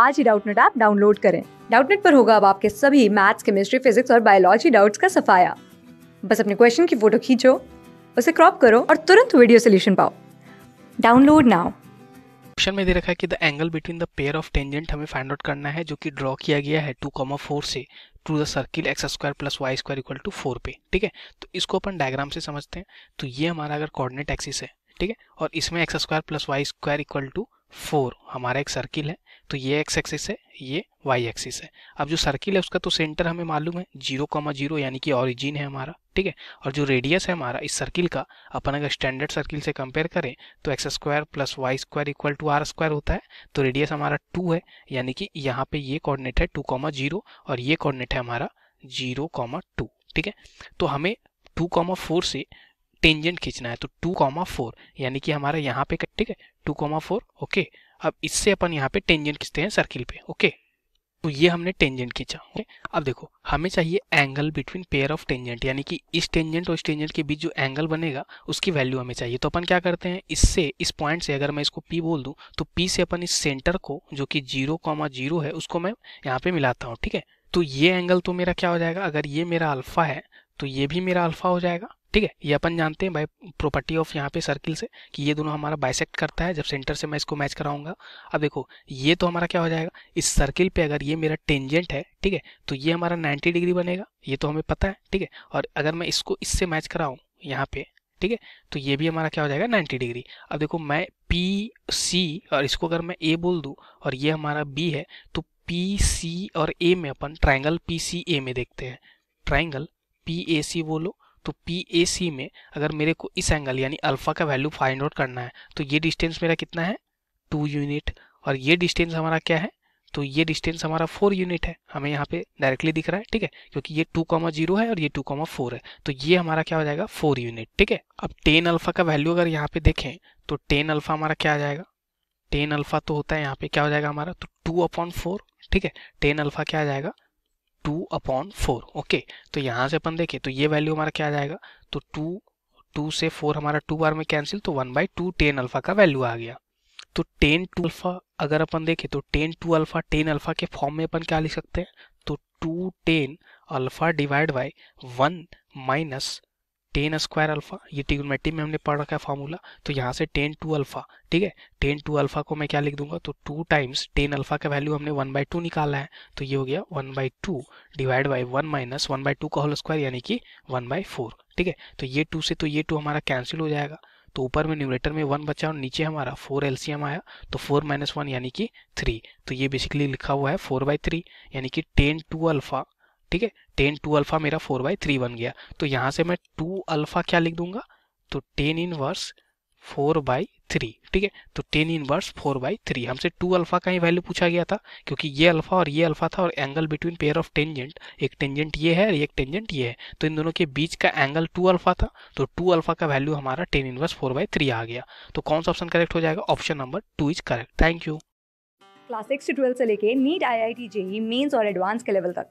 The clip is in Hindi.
आज ही डाउटनेट ऐप डाउनलोड करें डाउटनेट पर होगा अब आपके सभी मैथ्स केमिस्ट्री फिजिक्स और बायोलॉजी डाउट्स का सफाया बस अपने क्वेश्चन की फोटो खींचो उसे क्रॉप करो और तुरंत वीडियो सोल्यूशन पाओ डाउनलोड नाउ ऑप्शन में दे रखा है कि the angle between the pair of tangent हमें फाइंड आउट करना है जो कि ड्रॉ किया गया है टू कॉमा फोर से to the circle x square plus y square equal to four पे ठीक है तो इसको अपन डायग्राम से समझते हैं तो ये हमारा अगर कोऑर्डिनेट एक्सिस है ठीक है और इसमें x square plus y square equal to four हमारा एक सर्किल है तो ये एक्स एक्सिस है ये वाई एक्सिस है अब जो सर्किल है उसका तो सेंटर हमें मालूम है जीरो कॉमा जीरो यानी कि ऑरिजिन है हमारा ठीक है और जो रेडियस है हमारा इस सर्किल का अपन अगर स्टैंडर्ड सर्किल से कंपेयर करें तो x square plus y square equal to r square होता है तो रेडियस हमारा टू है यानी कि यहाँ पे ये कॉर्डिनेट है टू कॉमा जीरो और ये कॉर्डिनेट है हमारा जीरो कॉमा टू ठीक है तो हमें टू कॉमा फोर से टेंजेंट खींचना है तो टू कॉमा फोर यानी कि हमारा यहाँ पे ठीक है टू कॉमा फोर ओके अब इससे अपन यहाँ पे टेंजेंट खींचते हैं सर्किल पे ओके तो ये हमने टेंजेंट खींचा ओके अब देखो हमें चाहिए angle between pair of tangent यानी कि इस टेंजेंट और इस टेंजेंट के बीच जो एंगल बनेगा उसकी वैल्यू हमें चाहिए तो अपन क्या करते हैं इससे इस पॉइंट से अगर मैं इसको पी बोल दूं तो पी से अपन इस सेंटर को जो कि जीरो कॉमा जीरो है उसको मैं यहाँ पे मिलाता हूँ ठीक है तो ये एंगल तो मेरा क्या हो जाएगा अगर ये मेरा अल्फा है तो ये भी मेरा अल्फा हो जाएगा ठीक है ये अपन जानते हैं भाई प्रॉपर्टी ऑफ यहाँ पे सर्किल से कि ये दोनों हमारा बाइसेक्ट करता है जब सेंटर से मैं इसको मैच कराऊंगा अब देखो ये तो हमारा क्या हो जाएगा इस सर्किल पे अगर ये मेरा टेंजेंट है ठीक है तो ये हमारा 90 डिग्री बनेगा ये तो हमें पता है ठीक है और अगर मैं इसको इससे मैच कराऊँ यहाँ पे ठीक है तो ये भी हमारा क्या हो जाएगा नाइन्टी डिग्री अब देखो मैं पी सी और इसको अगर मैं ए बोल दूँ और ये हमारा बी है तो पी सी और ए में अपन ट्राइंगल पी सी ए में देखते हैं ट्राइंगल पी ए सी बोलो तो पी ए सी में अगर मेरे को इस एंगल यानी अल्फ़ा का वैल्यू फाइंड आउट करना है तो ये डिस्टेंस मेरा कितना है टू यूनिट और ये डिस्टेंस हमारा क्या है तो ये डिस्टेंस हमारा फोर यूनिट है हमें यहाँ पे डायरेक्टली दिख रहा है ठीक है क्योंकि ये टू कॉमा जीरो है और ये टू कॉमा फोर है तो ये हमारा क्या हो जाएगा फोर यूनिट ठीक है अब टेन अल्फा का वैल्यू अगर यहाँ पे देखें तो टेन अल्फा हमारा क्या आ जाएगा टेन अल्फा तो होता है यहाँ पे क्या हो जाएगा हमारा तो टू अपॉन फोर ठीक है टेन अल्फा क्या आ जाएगा टू अपॉन फोर ओके तो यहाँ से अपन देखें तो ये वैल्यू हमारा क्या आ जाएगा तो टू टू से फोर हमारा टू बार में कैंसिल तो one by two tan alpha का वैल्यू आ गया तो टेन टू अल्फा अगर अपन देखें तो tan two alpha tan alpha के फॉर्म में अपन क्या लिख सकते हैं तो two tan alpha divide by one minus tan square alpha ये टिग्नोमेट्री में हमने पढ़ रखा है फॉर्मूला तो यहाँ से टेन टू अल्फा ठीक है टेन टू अल्फा को मैं क्या लिख दूंगा तो टू टाइम्स टेन अल्फा का वैल्यू हमने वन बाई टू निकाला है तो ये हो गया one by two divide by one minus one by two का होल स्क्वायर यानी कि वन बाई फोर ठीक है तो ये टू से तो ये टू हमारा कैंसिल हो जाएगा तो ऊपर में न्यूमरेटर में वन बचा और नीचे हमारा फोर एलसीएम आया तो फोर माइनस वन यानी कि थ्री तो ये बेसिकली लिखा हुआ है फोर बाई थ्री यानी कि टेन टू अल्फा ठीक है टेन टू अल्फ़ा मेरा फोर बाई थ्री बन गया तो यहाँ से मैं टू अल्फ़ा क्या लिख दूंगा तो tan inverse four by three ठीक है तो tan inverse four by three हमसे टू अल्फ़ा का ही वैल्यू पूछा गया था क्योंकि ये अल्फ़ा और ये अल्फ़ा था और angle between pair of tangent एक टेंजेंट ये है और एक टेंजेंट ये है तो इन दोनों के बीच का एंगल टू अल्फ़ा था तो टू अल्फ़ा का वैल्यू हमारा tan inverse four by three आ गया तो कौन सा ऑप्शन करेक्ट हो जाएगा option number two is correct thank you class six से लेके NEET I I T JEE mains और एडवांस के लेवल तक